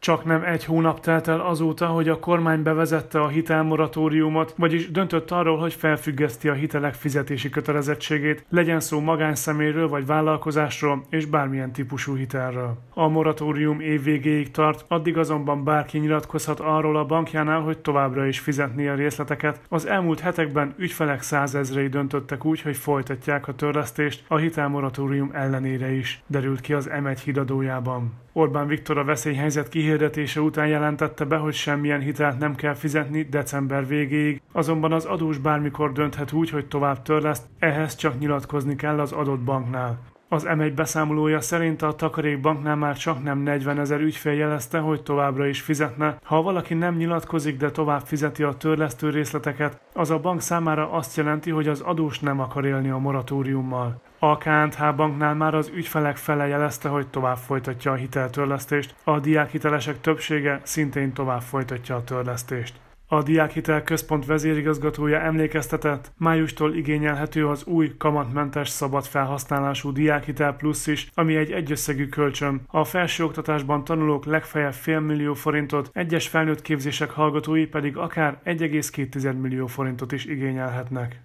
Csak nem egy hónap telt el azóta, hogy a kormány bevezette a hitelmoratóriumot, vagyis döntött arról, hogy felfüggeszti a hitelek fizetési kötelezettségét, legyen szó magánszeméről vagy vállalkozásról és bármilyen típusú hitelről. A moratórium év végéig tart, addig azonban bárki nyilatkozhat arról a bankjánál, hogy továbbra is fizetné a részleteket. Az elmúlt hetekben ügyfelek százezrei döntöttek úgy, hogy folytatják a törlesztést a hitelmoratórium ellenére is, derült ki az M1 híradójában. Orbán Viktor a veszélyhelyzet kihívása hirdetése után jelentette be, hogy semmilyen hitelt nem kell fizetni december végéig, azonban az adós bármikor dönthet úgy, hogy tovább törleszt, ehhez csak nyilatkozni kell az adott banknál. Az M1 beszámolója szerint a Takarékbanknál már csak nem 40 ezer ügyfél jelezte, hogy továbbra is fizetne. Ha valaki nem nyilatkozik, de tovább fizeti a törlesztő részleteket, az a bank számára azt jelenti, hogy az adós nem akar élni a moratóriummal. A KNTH banknál már az ügyfelek fele jelezte, hogy tovább folytatja a hiteltörlesztést, a diákhitelesek többsége szintén tovább folytatja a törlesztést. A Diákhitel Központ vezérigazgatója emlékeztetett, májustól igényelhető az új kamatmentes szabad felhasználású Diákhitel Plusz is, ami egy egyösszegű kölcsön. A felsőoktatásban tanulók legfeljebb fél millió forintot, egyes felnőtt képzések hallgatói pedig akár 1,2 millió forintot is igényelhetnek.